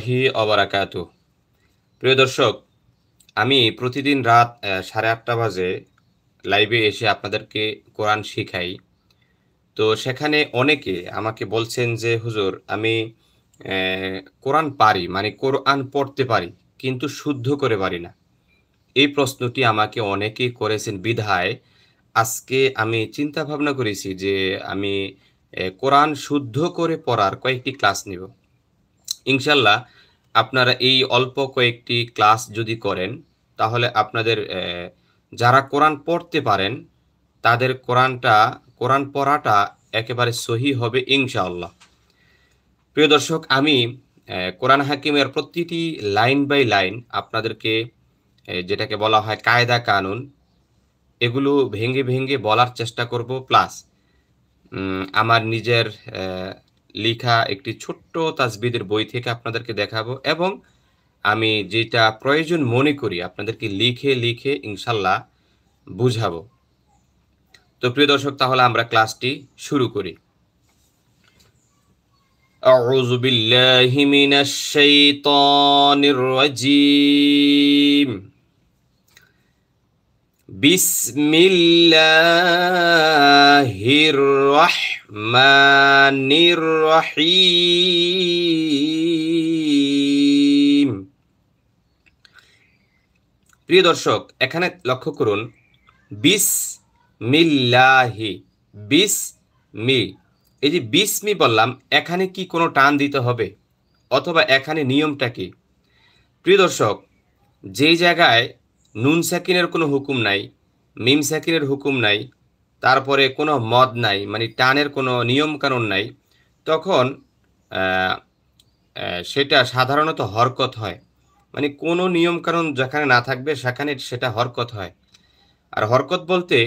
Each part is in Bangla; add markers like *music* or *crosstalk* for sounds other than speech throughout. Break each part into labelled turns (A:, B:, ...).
A: প্রিয় দর্শক আমি প্রতিদিন রাত সাড়ে আটটা বাজে লাইভে এসে আপনাদেরকে কোরআন শিখাই তো সেখানে অনেকে আমাকে বলছেন যে হুজুর আমি কোরআন পারি মানে কোরআন পড়তে পারি কিন্তু শুদ্ধ করে পারি না এই প্রশ্নটি আমাকে অনেকেই করেছেন বিধায় আজকে আমি চিন্তা ভাবনা করেছি যে আমি কোরআন শুদ্ধ করে পড়ার কয়েকটি ক্লাস নিব ইনশাল্লাহ আপনারা এই অল্প কয়েকটি ক্লাস যদি করেন তাহলে আপনাদের যারা কোরআন পড়তে পারেন তাদের কোরআনটা কোরআন পড়াটা একেবারে সহি হবে ইনশাআল্লাহ প্রিয় দর্শক আমি কোরআন হাকিমের প্রতিটি লাইন বাই লাইন আপনাদেরকে যেটাকে বলা হয় কায়দা কানুন এগুলো ভেঙে ভেঙে বলার চেষ্টা করব প্লাস আমার নিজের লেখা একটি ছোট্ট তাজবিদের বই থেকে আপনাদেরকে দেখাবো এবং আমি যেটা প্রয়োজন মনে করি আপনাদেরকে লিখে লিখে ইনশাল্লাহ বুঝাবো তো প্রিয় দর্শক তাহলে আমরা ক্লাসটি শুরু করি أعوذ بالله من الشيطان الرجيم بسم الله الرحمن মানির রহিম প্রিয় দর্শক এখানে লক্ষ্য করুন বিস মিল্লাহি বিস মি এই যে মি বললাম এখানে কি কোনো টান দিতে হবে অথবা এখানে নিয়মটা কি প্রিয় দর্শক যেই জায়গায় নুন সাকিনের কোনো হুকুম নাই মিম সাকিনের হুকুম নাই তারপরে কোনো মদ নাই মানে টানের কোনো নিয়মকানুন নাই তখন সেটা সাধারণত হরকত হয় মানে কোনো নিয়মকানুন যেখানে না থাকবে সেখানে সেটা হরকত হয় আর হরকত বলতে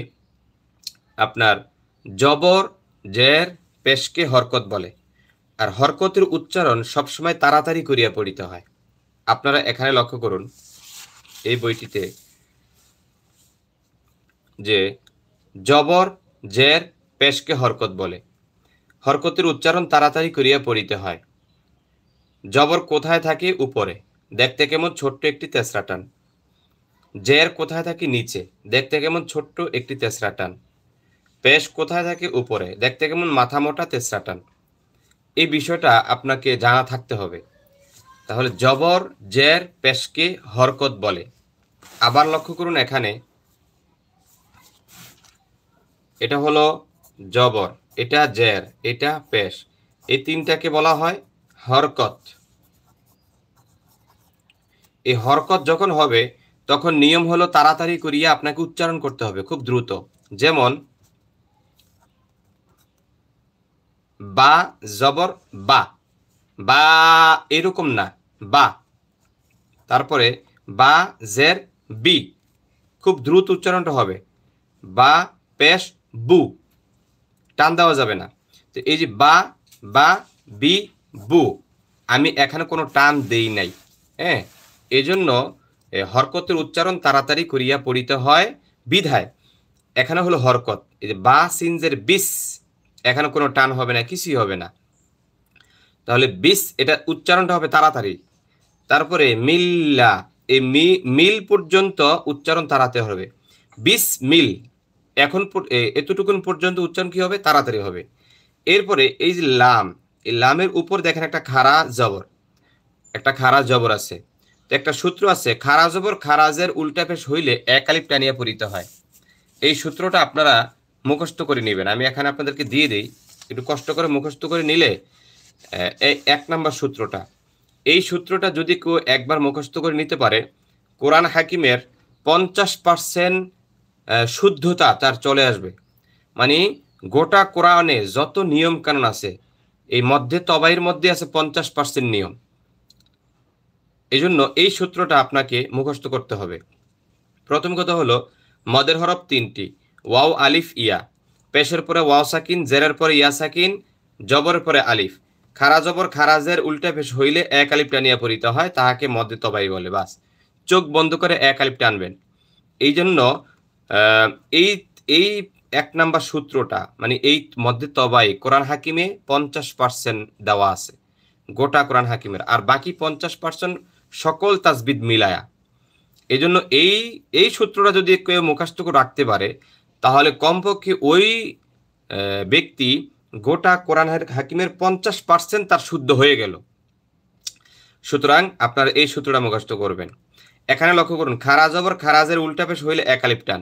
A: আপনার জবর জের পেশকে হরকত বলে আর হরকতের উচ্চারণ সবসময় তাড়াতাড়ি করিয়া পড়িতে হয় আপনারা এখানে লক্ষ্য করুন এই বইটিতে যে জবর জের পেশকে হরকত বলে হরকতের উচ্চারণ তাড়াতাড়ি করিয়া পড়িতে হয় জবর কোথায় থাকে উপরে দেখতে কেমন ছোট্ট একটি তেসরা টান জের কোথায় থাকে নিচে দেখতে কেমন ছোট্ট একটি তেসরা টান পেশ কোথায় থাকে উপরে দেখতে কেমন মাথা মোটা তেসরা টান এই বিষয়টা আপনাকে জানা থাকতে হবে তাহলে জবর জের পেশকে হরকত বলে আবার লক্ষ্য করুন এখানে এটা হলো জবর এটা জের এটা পেশ এই তিনটাকে বলা হয় হরকত এই হরকত যখন হবে তখন নিয়ম হলো তাড়াতাড়ি করিয়া আপনাকে উচ্চারণ করতে হবে খুব দ্রুত যেমন বা জবর বা বা এরকম না বা তারপরে বা জের বি খুব দ্রুত উচ্চারণটা হবে বা পেশ বু টান দেওয়া যাবে না তো এই যে বা বা বি বু আমি এখানে কোনো টান দেই নাই হ্যাঁ এজন্য হরকতের উচ্চারণ তাড়াতাড়ি করিয়া পড়িতে হয় বিধায় এখানে হলো হরকত এই যে বা সিনজের বিষ এখানে কোনো টান হবে না কিছুই হবে না তাহলে বিষ এটা উচ্চারণটা হবে তাড়াতাড়ি তারপরে মিল্লা এই মিল পর্যন্ত উচ্চারণ তাড়াতে হবে বিষ মিল এখন এতটুকুন পর্যন্ত উচ্চারণ কি হবে তাড়াতাড়ি হবে এরপরে এই যে লাম এই লামের উপর দেখেন একটা খাড়া জবর একটা খাড়া জবর আছে তো একটা সূত্র আছে খাড়া জবর খারাজের উল্টা পেশ হইলে একালিপ টানিয়া পরিতে হয় এই সূত্রটা আপনারা মুখস্থ করে নেবেন আমি এখানে আপনাদেরকে দিয়ে দিই একটু কষ্ট করে মুখস্থ করে নিলে এক নম্বর সূত্রটা এই সূত্রটা যদি কেউ একবার মুখস্থ করে নিতে পারে কোরআন হাকিমের পঞ্চাশ পার্সেন্ট শুদ্ধতা তার চলে আসবে মানে গোটা কোরআনে যত নিয়ম কানুন আছে এই মধ্যে তবাইয়ের মধ্যে আছে পঞ্চাশ পার্সেন্ট নিয়ম এই জন্য এই সূত্রটা আপনাকে মুখস্থ করতে হবে প্রথম কথা হলো মদের হরফ তিনটি ওয়াও আলিফ ইয়া পেশের পরে ওয়াও সাকিন জেরের পরে ইয়া সাকিন জবর পরে আলিফ খারা জবর খারাজের উল্টা পেশ হইলে এক আলিফ টানিয়া পরিত হয় তাহাকে মদে তবাই বলে বাস চোখ বন্ধ করে এক আলিফ টানবেন এই জন্য এই এই এক নাম্বার সূত্রটা মানে এই মধ্যে তবাই কোরআন হাকিমে পঞ্চাশ পার্সেন্ট দেওয়া আছে গোটা কোরআন হাকিমের আর বাকি পঞ্চাশ পার্সেন্ট সকল তাজবিদ মিলায়া এই জন্য এই এই সূত্রটা যদি কেউ মুখাস্ত করে রাখতে পারে তাহলে কমপক্ষে ওই ব্যক্তি গোটা কোরআন হাকিমের পঞ্চাশ পার্সেন্ট তার শুদ্ধ হয়ে গেল সুতরাং আপনার এই সূত্রটা মুখস্থ করবেন এখানে লক্ষ্য করুন খারাজ খারাজের উল্টা পেশ হইলে একালিপ্টান টান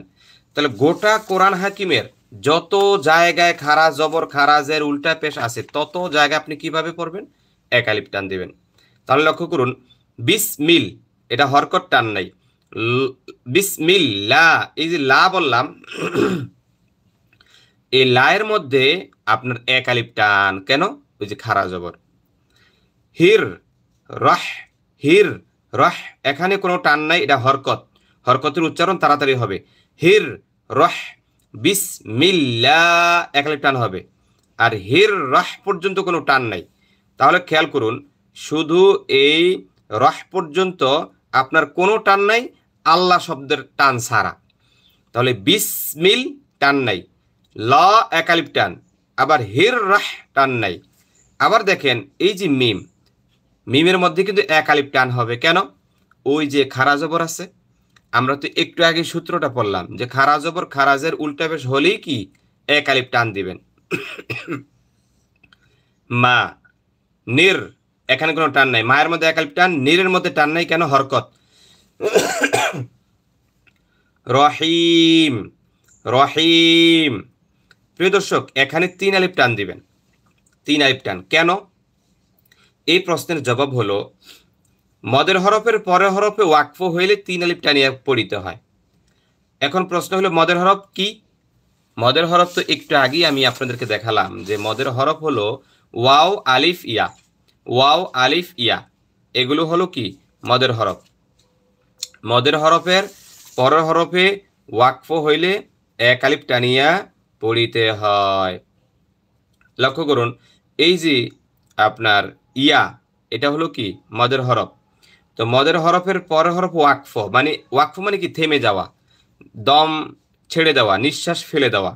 A: তাহলে গোটা কোরআন হাকিমের যত জায়গায় খারা জবর খারাজের উল্টা পেশ আছে তত জায়গা আপনি কিভাবে পড়বেন এক আলিফ টান দেবেন তাহলে লক্ষ্য করুন বিস মিল এটা হরকত টান নাই লা এই যে লা বললাম *clears throat* এই লায়ের মধ্যে আপনার এক আলিফ টান কেন ওই যে খারা জবর হির রহ হির রহ এখানে কোনো টান নাই এটা হরকত হরকতের উচ্চারণ তাড়াতাড়ি হবে হির রহ বিসমিল্লা একলে টান হবে আর হির রহ পর্যন্ত কোনো টান নাই তাহলে খেয়াল করুন শুধু এই রহ পর্যন্ত আপনার কোনো টান নাই আল্লাহ শব্দের টান সারা তাহলে বিসমিল টান নাই ল একালিপ টান আবার হির রাহ টান নাই আবার দেখেন এই যে মিম মিমের মধ্যে কিন্তু একালিপ টান হবে কেন ওই যে খারা জবর আছে আমরা তো একটু আগে সূত্রটা পড়লাম যে খারাজ ওপর খারাজের উল্টাবেশ হলেই কি এক আলিফ টান দিবেন মা নির এখানে কোনো টান নাই মায়ের মধ্যে এক আলিফ টান নিরের মধ্যে টান নাই কেন হরকত রহিম রহিম প্রিয় দর্শক এখানে তিন আলিফ টান দিবেন তিন আলিফ টান কেন এই প্রশ্নের জবাব হলো মদের হরফের পরে হরফে ওয়াকফ হইলে তিন আলিফ টানিয়া পড়িতে হয় এখন প্রশ্ন হলো মদের হরফ কি মদের হরফ তো একটু আগেই আমি আপনাদেরকে দেখালাম যে মদের হরফ হলো ওয়াও আলিফ ইয়া ওয়াও আলিফ ইয়া এগুলো হলো কি মদের হরফ মদের হরফের পরের হরফে ওয়াকফ হইলে এক আলিফ টানিয়া পড়িতে হয় লক্ষ্য করুন এই যে আপনার ইয়া এটা হলো কি মদের হরফ তো মদের হরফের পরে হরফ ওয়াকফ মানে ওয়াকফ মানে কি থেমে যাওয়া দম ছেড়ে দেওয়া নিঃশ্বাস ফেলে দেওয়া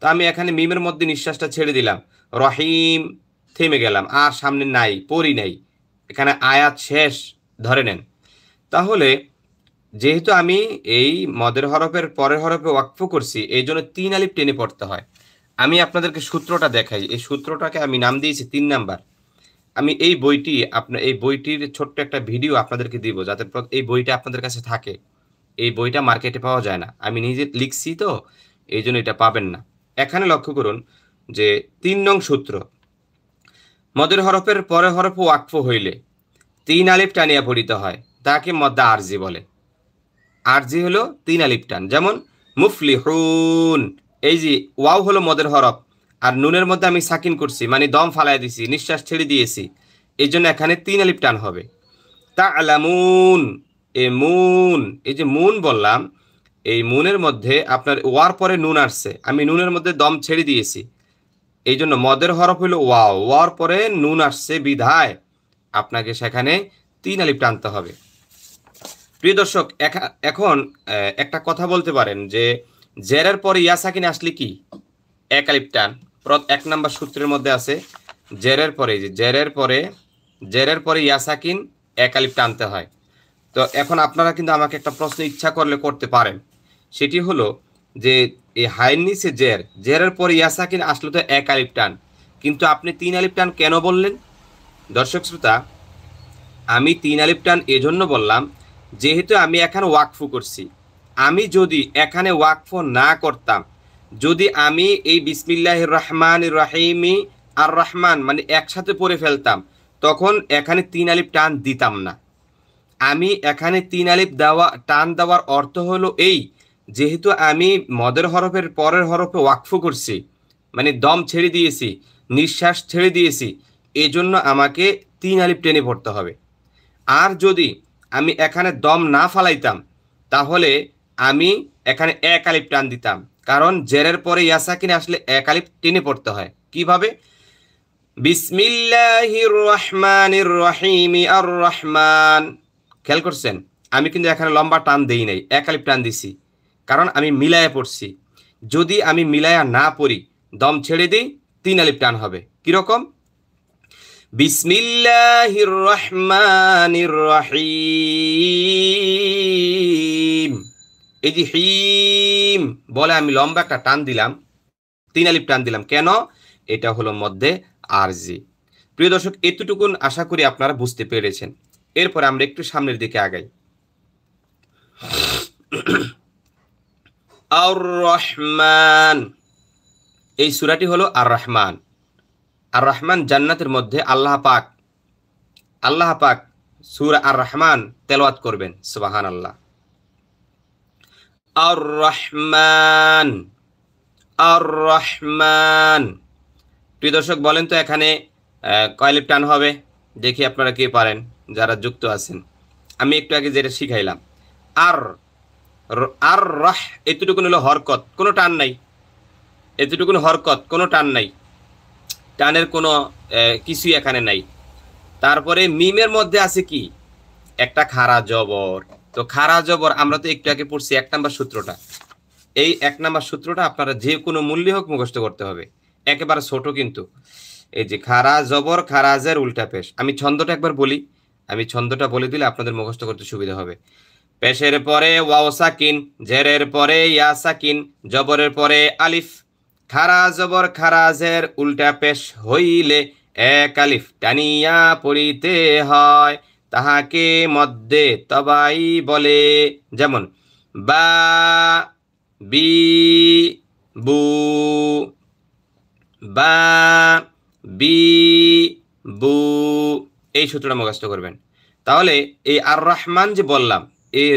A: তো আমি এখানে মিমের মধ্যে নিঃশ্বাসটা ছেড়ে দিলাম রহিম থেমে গেলাম আর সামনে নাই পড়ি নাই এখানে আয়াত শেষ ধরে নেন তাহলে যেহেতু আমি এই মদের হরফের পরের হরফে ওয়াকফ করছি এই জন্য তিন আলিপ টেনে পড়তে হয় আমি আপনাদেরকে সূত্রটা দেখাই এই সূত্রটাকে আমি নাম দিয়েছি তিন নাম্বার আমি এই বইটি আপনার এই বইটির ছোট্ট একটা ভিডিও আপনাদেরকে দিব যাতে এই বইটা আপনাদের কাছে থাকে এই বইটা মার্কেটে পাওয়া যায় না আমি নিজে লিখছি তো এই জন্য এটা পাবেন না এখানে লক্ষ্য করুন যে তিন নং সূত্র মদের হরফের পরে হরফ ওয়াকফ হইলে তিন আলিফ টানিয়া পড়িতে হয় তাকে মদ্দা আরজি বলে আরজি হলো তিন আলিফ টান যেমন হুন এই যে ওয়াও হলো মদের হরফ আর নুনের মধ্যে আমি সাকিন করছি মানে দম ফালাই দিছি নিঃশ্বাস ছেড়ে দিয়েছি এই জন্য এখানে তিন আলিপ টান হবে তা আলামুন এ মুন এই যে মুন বললাম এই মুনের মধ্যে আপনার ওয়ার পরে নুন আসছে আমি নুনের মধ্যে দম ছেড়ে দিয়েছি এই জন্য মদের হরফ হলো ওয়াও ওয়ার পরে নুন আসছে বিধায় আপনাকে সেখানে তিন আলিপ টানতে হবে প্রিয় দর্শক এখন একটা কথা বলতে পারেন যে জেরের পরে ইয়াসাকিন আসলে কি একালিপ টান এক নম্বর সূত্রের মধ্যে আছে জেরের পরে যে জেরের পরে জেরের পরে ইয়াসাকিন একালিপ টানতে হয় তো এখন আপনারা কিন্তু আমাকে একটা প্রশ্ন ইচ্ছা করলে করতে পারেন সেটি হলো যে এই হাইনিসে জের জেরের পরে ইয়াসাকিন আসলে তো এক আলিপ টান কিন্তু আপনি তিন আলিপ টান কেন বললেন দর্শক শ্রোতা আমি তিন আলিপ টান এজন্য বললাম যেহেতু আমি এখানে ওয়াকফু করছি আমি যদি এখানে ওয়াকফ না করতাম যদি আমি এই বিসমিল্লাহ রহমান রাহিমি আর রহমান মানে একসাথে পড়ে ফেলতাম তখন এখানে তিন আলিফ টান দিতাম না আমি এখানে তিন আলিফ দেওয়া টান দেওয়ার অর্থ হলো এই যেহেতু আমি মদের হরফের পরের হরফে ওয়াকফ করছি মানে দম ছেড়ে দিয়েছি নিঃশ্বাস ছেড়ে দিয়েছি এজন্য আমাকে তিন আলিফ টেনে পড়তে হবে আর যদি আমি এখানে দম না ফালাইতাম তাহলে আমি এখানে এক আলিফ টান দিতাম কারণ জেরের পরে কিনে আসলে এক আলিফ টেনে পড়তে হয় কিভাবে বিসমিল্লাহির রহমানির রহিম আর রহমান খেয়াল করছেন আমি কিন্তু এখানে লম্বা টান দেই নাই এক আলিফ টান দিছি কারণ আমি মিলায়া পড়ছি যদি আমি মিলায়া না পড়ি দম ছেড়ে দিই তিন আলিফ টান হবে কীরকম বিসমিল্লাহির রহমানির রহিম এই যে হিম বলে আমি লম্বা একটা টান দিলাম তিন আলিপ টান দিলাম কেন এটা হলো মধ্যে আরজি প্রিয় দর্শক এতটুকুন আশা করি আপনারা বুঝতে পেরেছেন এরপর আমরা একটু সামনের দিকে আগাই আর রহমান এই সুরাটি হলো আর রহমান আর রহমান জান্নাতের মধ্যে আল্লাহ পাক আল্লাহ পাক সুর আর রহমান তেলওয়াত করবেন সুবাহান আল্লাহ আর রহমান আর রহমান প্রিয় দর্শক বলেন তো এখানে কয়লিপ টান হবে দেখি আপনারা কে পারেন যারা যুক্ত আছেন আমি একটু আগে যেটা শিখাইলাম আর আর রহ এতটুকু হলো হরকত কোনো টান নাই এতটুকু হরকত কোনো টান নাই টানের কোনো কিছুই এখানে নাই তারপরে মিমের মধ্যে আছে কি একটা খাড়া জবর তো খারা জবর আমরা তো একটু আগে পড়ছি এক নাম্বার সূত্রটা এই এক নাম্বার সূত্রটা আপনারা যে কোনো মূল্যে হোক মুখস্থ করতে হবে একেবারে ছোট কিন্তু এই যে খারা জবর খারাজের উল্টা পেশ আমি ছন্দটা একবার বলি আমি ছন্দটা বলে দিলে আপনাদের মুখস্থ করতে সুবিধা হবে পেশের পরে ওয়াও সাকিন জেরের পরে ইয়া সাকিন জবরের পরে আলিফ খারা জবর খারাজের উল্টা পেশ হইলে এক আলিফ টানিয়া পড়িতে হয় তাহাকে মধ্যে তবাই বলে যেমন বা বি বু বা বি বু এই সূত্রটা মুখস্থ করবেন তাহলে এই আর রহমান যে বললাম এই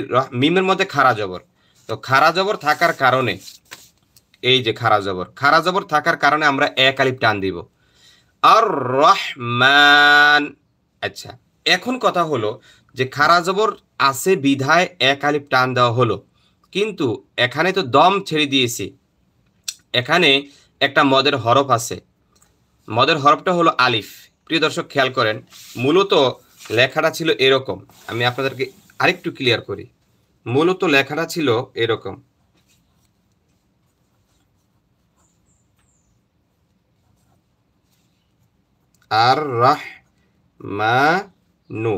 A: মিমের মধ্যে খারা জবর তো খারা জবর থাকার কারণে এই যে খারা জবর খারা জবর থাকার কারণে আমরা এক আলিফ টান দিব আর রহমান আচ্ছা এখন কথা হলো যে খারা জবর আছে বিধায় এক আলিফ টান দেওয়া হলো কিন্তু এখানে তো দম ছেড়ে দিয়েছি এখানে একটা মদের হরফ আছে মদের হরফটা হলো আলিফ প্রিয় দর্শক খেয়াল করেন মূলত লেখাটা ছিল এরকম আমি আপনাদেরকে আরেকটু ক্লিয়ার করি মূলত লেখাটা ছিল এরকম আর রাহ মা নো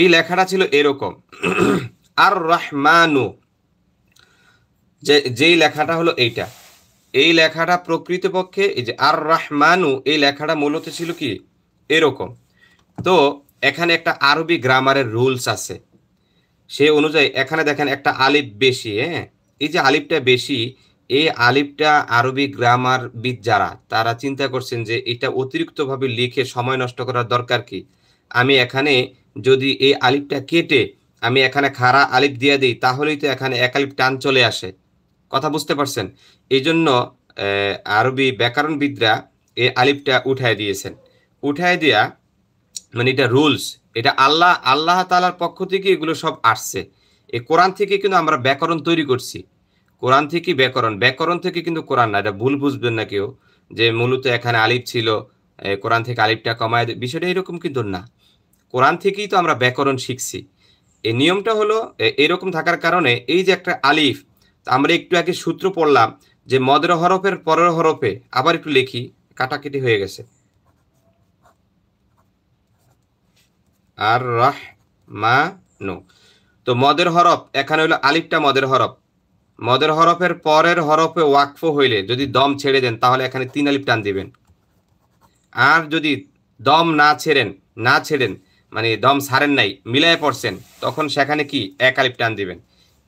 A: এই লেখাটা ছিল এরকম আর রহমানু যে যেই লেখাটা হলো এইটা এই লেখাটা প্রকৃতপক্ষে এই যে আর রহমানু এই লেখাটা মূলত ছিল কি এরকম তো এখানে একটা আরবি গ্রামারের রুলস আছে সেই অনুযায়ী এখানে দেখেন একটা আলিফ বেশি হ্যাঁ এই যে আলিফটা বেশি এই আলিফটা আরবি গ্রামারবিদ যারা তারা চিন্তা করছেন যে এটা অতিরিক্তভাবে লিখে সময় নষ্ট করার দরকার কি আমি এখানে যদি এই আলিফটা কেটে আমি এখানে খাড়া আলিফ দিয়ে দিই তাহলেই তো এখানে এক আলিপ টান চলে আসে কথা বুঝতে পারছেন এই জন্য আরবি ব্যাকরণবিদরা এই আলিফটা উঠায় দিয়েছেন উঠায় দেয়া মানে এটা রুলস এটা আল্লাহ আল্লাহ তালার পক্ষ থেকে এগুলো সব আসছে এই কোরআন থেকে কিন্তু আমরা ব্যাকরণ তৈরি করছি কোরআন থেকে ব্যাকরণ ব্যাকরণ থেকে কিন্তু কোরআন না এটা ভুল বুঝবেন না কেউ যে মূলত এখানে আলিফ ছিল কোরআন থেকে আলিফটা কমায় বিষয়টা এরকম কিন্তু না কোরআন থেকেই তো আমরা ব্যাকরণ শিখছি এই নিয়মটা হলো এরকম থাকার কারণে এই যে একটা আলিফ আমরা একটু আগে সূত্র পড়লাম যে মদের হরফের পরের হরফে আবার একটু লিখি কাটাকেটি হয়ে গেছে আর রাহ মা নো তো মদের হরফ এখানে হলো আলিফটা মদের হরফ মদের হরফের পরের হরফে ওয়াকফ হইলে যদি দম ছেড়ে দেন তাহলে এখানে তিন আলিফ টান দিবেন আর যদি দম না ছেড়েন না ছেড়েন মানে দম সারেন নাই মিলায় পড়ছেন তখন সেখানে কি এক আলিফ টান দিবেন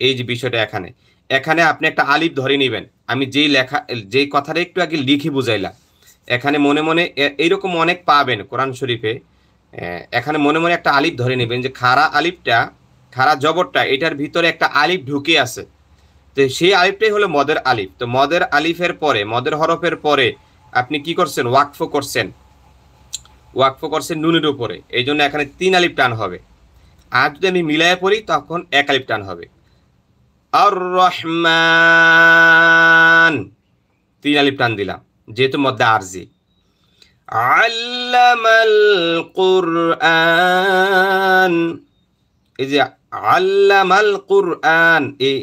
A: এই যে বিষয়টা এখানে এখানে আপনি একটা আলিফ ধরে নেবেন আমি যেই লেখা যেই কথাটা একটু আগে লিখে বুঝাইলাম এখানে মনে মনে এইরকম অনেক পাবেন কোরআন শরীফে এখানে মনে মনে একটা আলিফ ধরে নেবেন যে খাড়া আলিফটা খাড়া জবরটা এটার ভিতরে একটা আলিফ ঢুকে আছে তো সেই আলিফটাই হলো মদের আলিফ তো মদের আলিফের পরে মদের হরফের পরে আপনি কি করছেন ওয়াকফ করছেন ওয়াকফ করছে নুনের উপরে এই জন্য এখানে তিন আলিফ টান হবে আর যদি আমি মিলায় পড়ি তখন এক আলিফ টান হবে আর রহমান তিন আলিফ টান দিলাম যেহেতু মধ্যে আরজি আল্লামাল কুরআন এই যে আল্লামাল কুরআন এই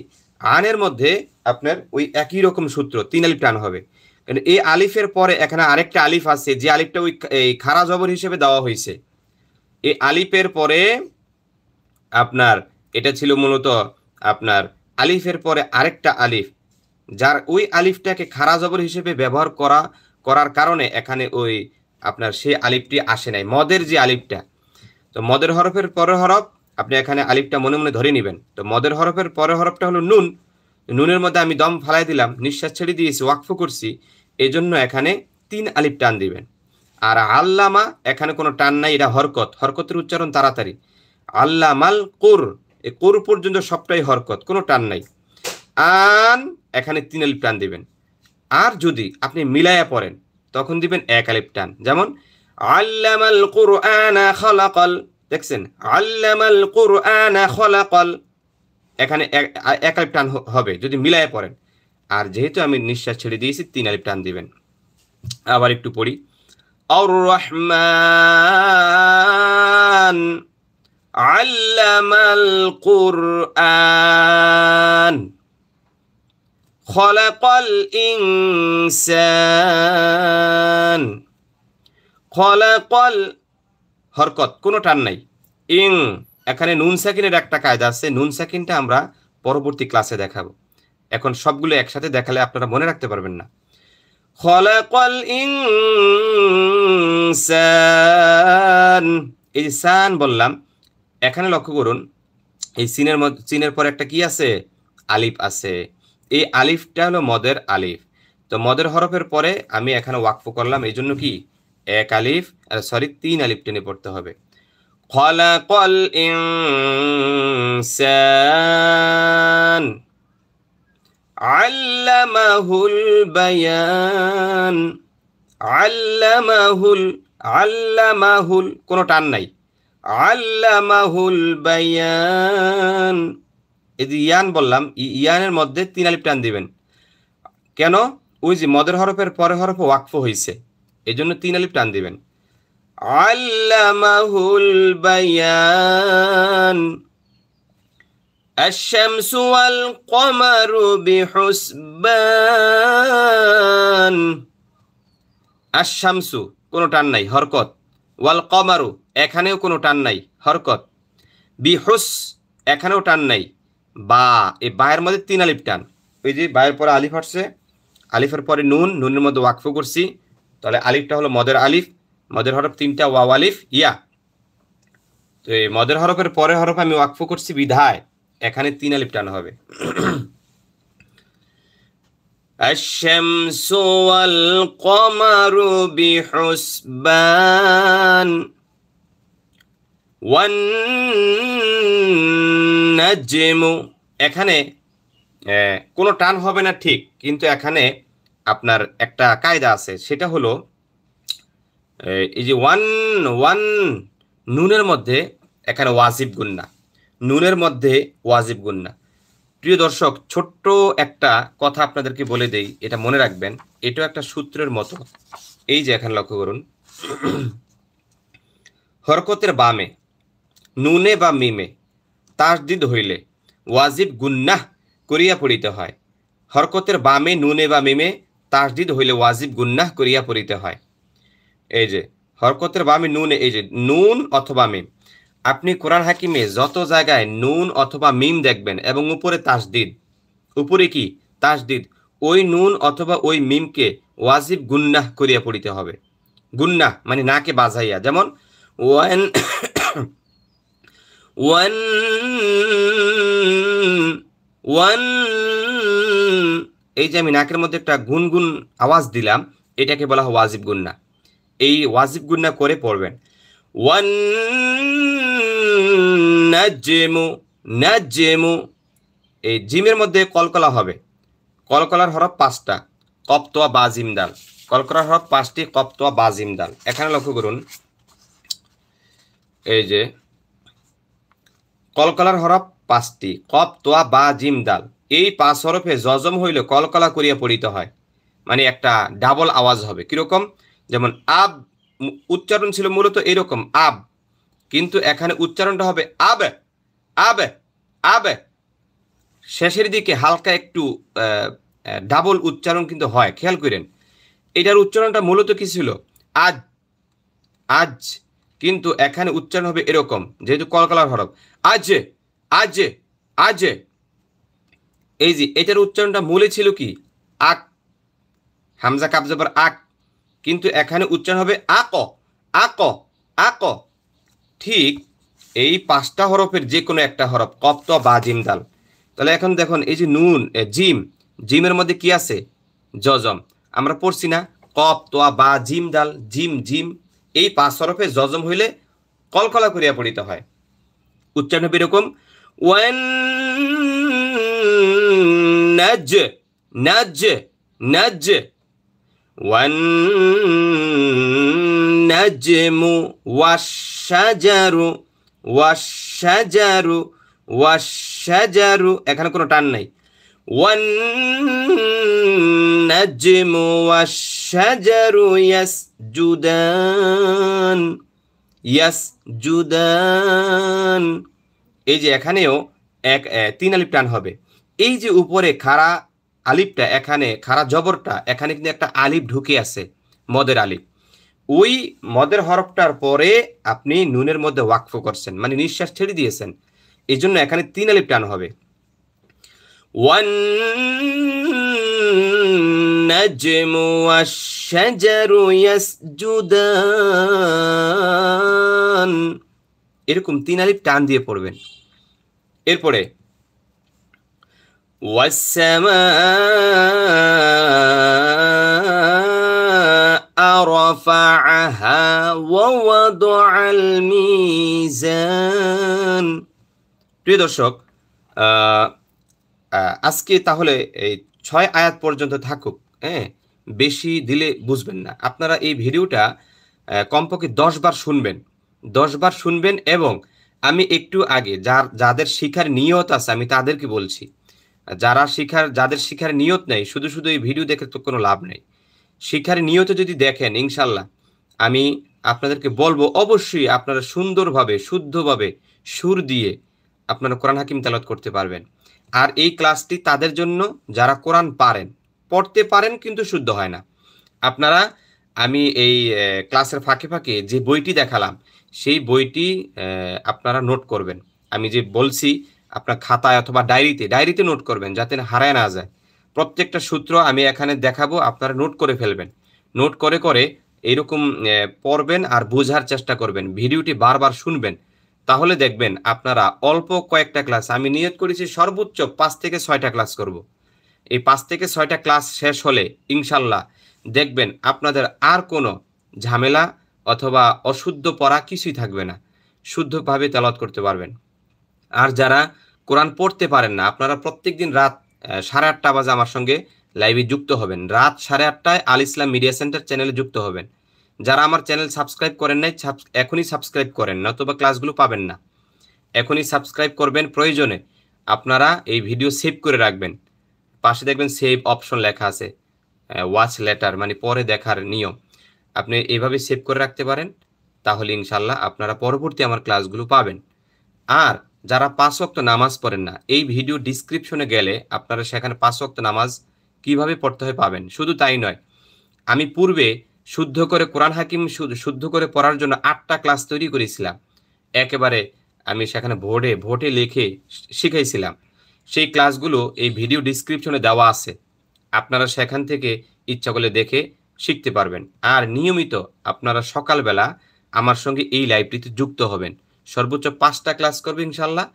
A: আনের মধ্যে আপনার ওই একই রকম সূত্র তিন আলিফ টান হবে এই আলিফের পরে এখানে আরেকটা আলিফ আছে যে আলিফটা ওই এই খারা জবর হিসেবে দেওয়া হয়েছে এই আলিফের পরে আপনার এটা ছিল মূলত আপনার আলিফের পরে আরেকটা আলিফ যার ওই আলিফটাকে খারা জবর হিসেবে ব্যবহার করা করার কারণে এখানে ওই আপনার সেই আলিফটি আসে নাই মদের যে আলিফটা তো মদের হরফের পরের হরফ আপনি এখানে আলিফটা মনে মনে ধরে নেবেন তো মদের হরফের পরের হরফটা হলো নুন নুনের মধ্যে আমি দম ফালাই দিলাম নিঃশ্বাস ছেড়ে দিয়েছি ওয়াকফ করছি এজন্য এখানে তিন আলিফ টান দিবেন আর আল্লামা এখানে কোনো টান নাই এটা হরকত হরকতের উচ্চারণ তাড়াতাড়ি আল্লামাল কোর এ কোর পর্যন্ত সবটাই হরকত কোনো টান নাই আন এখানে তিন আলিফ টান দিবেন আর যদি আপনি মিলাইয়া পড়েন তখন দিবেন এক আলিফ টান যেমন আল্লামাল আনা খলাকল দেখছেন আল্লামাল আনা খলাকল এখানে এক আলিপ টান হবে যদি মিলায় পড়েন আর যেহেতু আমি নিঃশ্বাস ছেড়ে দিয়েছি তিন আলিপ টান দিবেন আবার একটু পড়ি আর রহমান আল্লামাল কুরআন খলাকাল ইনসান খলাকাল হরকত কোনো টান নাই ইং এখানে নুন সাকিনের একটা কায়দা আছে নুন সাকিনটা আমরা পরবর্তী ক্লাসে দেখাবো এখন সবগুলো একসাথে দেখালে আপনারা মনে রাখতে পারবেন না এই যে সান বললাম এখানে লক্ষ্য করুন এই সিনের সিনের পর একটা কি আছে আলিফ আছে এই আলিফটা হলো মদের আলিফ তো মদের হরফের পরে আমি এখানে ওয়াকফ করলাম এই জন্য কি এক আলিফ সরি তিন আলিফ টেনে পড়তে হবে خلق الإنسان علمه البيان আল্লামাহুল আল্লামাহুল কোনো টান নাই আল্লামাহুল বায়ান এই যে ইয়ান বললাম ইয়ানের মধ্যে তিন আলিফ টান দিবেন কেন ওই যে মদের হরফের পরে হরফ ওয়াকফ হয়েছে এই জন্য তিন আলিফ টান দিবেন علمه البيان الشمس والقمر بحسبان الشمس কোনো টান নাই হরকত ওয়াল কমারু এখানেও কোনো টান নাই হরকত বিহুস এখানেও টান নাই বা এই বায়ের মধ্যে তিন আলিফ টান ওই যে বায়ের পরে আলিফ হটছে আলিফের পরে নুন নুনের মধ্যে ওয়াকফু করছি তাহলে আলিফটা হলো মদের আলিফ মদের হরফ তিনটা ওয়াওয়ালিফ ইয়া তো এই মদের হরফের পরে হরফ আমি ওয়াকফ করছি বিধায় এখানে তিন আলিফ টান হবে الشمس والقمر بحسبان والنجم এখানে কোনো টান হবে না ঠিক কিন্তু এখানে আপনার একটা কায়দা আছে সেটা হলো এই যে ওয়ান ওয়ান নুনের মধ্যে এখানে ওয়াজিব গুন্না নুনের মধ্যে ওয়াজিব গুন্না প্রিয় দর্শক ছোট্ট একটা কথা আপনাদেরকে বলে দেই এটা মনে রাখবেন এটা একটা সূত্রের মতো এই যে এখানে লক্ষ্য করুন হরকতের বামে নুনে বা মিমে তাসদিদ হইলে ওয়াজিব গুন্নাহ করিয়া পড়িতে হয় হরকতের বামে নুনে বা মিমে তাসদিদ হইলে ওয়াজিব গুন্নাহ করিয়া পড়িতে হয় এই যে হরকতের বামি নুন এই যে নুন অথবা মিম আপনি কোরআন হাকিমে যত জায়গায় নুন অথবা মিম দেখবেন এবং উপরে তাসদিদ উপরে কি তাসদিদ ওই নুন অথবা ওই মিমকে ওয়াজিব গুন্নাহ করিয়া পড়িতে হবে গুন্নাহ মানে নাকে বাজাইয়া যেমন ওয়ান *coughs* ওয়ান *coughs* ওয়ান এই যে আমি নাকের মধ্যে একটা গুনগুন আওয়াজ দিলাম এটাকে বলা হয় ওয়াজিব গুন্না এই ওয়াজিব গুন্না করে পড়বেন ওয়ান এই জিমের মধ্যে কলকলা হবে কলকলার হরফ পাঁচটা কপ্তোয়া বা জিমদাল কলকলার হরফ পাঁচটি কপ্তোয়া বা জিমদাল এখানে লক্ষ্য করুন এই যে কলকলার হরফ পাঁচটি কপ তোয়া বা জিম ডাল এই পাঁচ হরফে জজম হইলে কলকলা করিয়া পড়িতে হয় মানে একটা ডাবল আওয়াজ হবে কীরকম যেমন আব উচ্চারণ ছিল মূলত এরকম আব কিন্তু এখানে উচ্চারণটা হবে আব আব আব শেষের দিকে হালকা একটু ডাবল উচ্চারণ কিন্তু হয় খেয়াল করেন এটার উচ্চারণটা মূলত কি ছিল আজ আজ কিন্তু এখানে উচ্চারণ হবে এরকম যেহেতু কলকালার হরফ আজ আজ আজ এই যে এটার উচ্চারণটা মূলে ছিল কি আক হামজা কাবজাবার আক কিন্তু এখানে উচ্চারণ হবে আক আক আক ঠিক এই পাঁচটা হরফের যে কোনো একটা হরফ কপ্ত বা জিম দাল তাহলে এখন দেখুন এই যে নুন জিম জিমের মধ্যে কি আছে জজম আমরা পড়ছি না কপ তোয়া বা জিম ডাল জিম জিম এই পাঁচ হরফে জজম হইলে কলকলা করিয়া পড়িতে হয় উচ্চারণ হবে এরকম ওয়ান নাজ নাজ وَالنَّجْمُ وَالشَّجَرُ وَالشَّجَرُ وَالشَّجَرُ এখানে কোনো টান নাই وَالنَّجْمُ وَالشَّجَرُ يسجدان يسجدان এই যে এখানেও এক তিন আলিপ টান হবে এই যে উপরে খাড়া আলিফটা এখানে খারা জবরটা এখানে কিন্তু একটা আলিফ ঢুকে আছে মদের আলিফ ওই মদের হরফটার পরে আপনি নুনের মধ্যে ওয়াকফ করছেন মানে নিঃশ্বাস ছেড়ে দিয়েছেন এই জন্য এখানে তিন আলিফ টান হবে ওয়ান এরকম তিন আলিফ টান দিয়ে পড়বেন এরপরে والسماء رفعها ووضع الميزان প্রিয় দর্শক আজকে তাহলে এই ছয় আয়াত পর্যন্ত থাকুক হ্যাঁ বেশি দিলে বুঝবেন না আপনারা এই ভিডিওটা কমপক্ষে দশ বার শুনবেন দশ বার শুনবেন এবং আমি একটু আগে যার যাদের শিখার নিয়ত আছে আমি তাদেরকে বলছি যারা শিখার যাদের শিখার নিয়ত নেই শুধু শুধু এই ভিডিও দেখে তো কোনো লাভ নেই শিখার নিয়তে যদি দেখেন ইনশাল্লাহ আমি আপনাদেরকে বলবো অবশ্যই আপনারা সুন্দরভাবে শুদ্ধভাবে সুর দিয়ে আপনারা কোরআন হাকিম তালাত করতে পারবেন আর এই ক্লাসটি তাদের জন্য যারা কোরআন পারেন পড়তে পারেন কিন্তু শুদ্ধ হয় না আপনারা আমি এই ক্লাসের ফাঁকে ফাঁকে যে বইটি দেখালাম সেই বইটি আপনারা নোট করবেন আমি যে বলছি আপনার খাতায় অথবা ডায়েরিতে ডায়েরিতে নোট করবেন যাতে হারায় না যায় প্রত্যেকটা সূত্র আমি এখানে দেখাবো আপনারা নোট করে ফেলবেন নোট করে করে এইরকম পড়বেন আর বোঝার চেষ্টা করবেন ভিডিওটি বারবার শুনবেন তাহলে দেখবেন আপনারা অল্প কয়েকটা ক্লাস আমি নিয়োগ করেছি সর্বোচ্চ পাঁচ থেকে ছয়টা ক্লাস করব। এই পাঁচ থেকে ছয়টা ক্লাস শেষ হলে ইনশাল্লাহ দেখবেন আপনাদের আর কোনো ঝামেলা অথবা অশুদ্ধ পড়া কিছুই থাকবে না শুদ্ধভাবে তেলাওয়াত করতে পারবেন আর যারা কোরআন পড়তে পারেন না আপনারা প্রত্যেক দিন রাত সাড়ে আটটা বাজে আমার সঙ্গে লাইভে যুক্ত হবেন রাত সাড়ে আটটায় আল ইসলাম মিডিয়া সেন্টার চ্যানেলে যুক্ত হবেন যারা আমার চ্যানেল সাবস্ক্রাইব করেন নাই এখনই সাবস্ক্রাইব করেন না অথবা ক্লাসগুলো পাবেন না এখনই সাবস্ক্রাইব করবেন প্রয়োজনে আপনারা এই ভিডিও সেভ করে রাখবেন পাশে দেখবেন সেভ অপশন লেখা আছে ওয়াচ লেটার মানে পরে দেখার নিয়ম আপনি এইভাবে সেভ করে রাখতে পারেন তাহলে ইনশাল্লাহ আপনারা পরবর্তী আমার ক্লাসগুলো পাবেন আর যারা পাঁচ ওয়াক্ত নামাজ পড়েন না এই ভিডিও ডিসক্রিপশনে গেলে আপনারা সেখানে পাঁচ ওয়াক্ত নামাজ কিভাবে পড়তে হয় পাবেন শুধু তাই নয় আমি পূর্বে শুদ্ধ করে কোরআন হাকিম শুদ্ধ করে পড়ার জন্য আটটা ক্লাস তৈরি করেছিলাম একেবারে আমি সেখানে ভোটে ভোটে লিখে শিখাইছিলাম সেই ক্লাসগুলো এই ভিডিও ডিসক্রিপশনে দেওয়া আছে আপনারা সেখান থেকে ইচ্ছা করলে দেখে শিখতে পারবেন আর নিয়মিত আপনারা সকালবেলা আমার সঙ্গে এই লাইব্রেরিতে যুক্ত হবেন সর্বোচ্চ পাঁচটা ক্লাস করবে ইনশাল্লাহ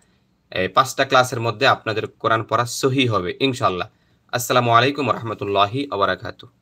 A: এই পাঁচটা ক্লাসের মধ্যে আপনাদের কোরআন পড়া সহি হবে ইনশাল্লাহ আসসালামু আলাইকুম রহমতুল্লাহি আবরাকাতু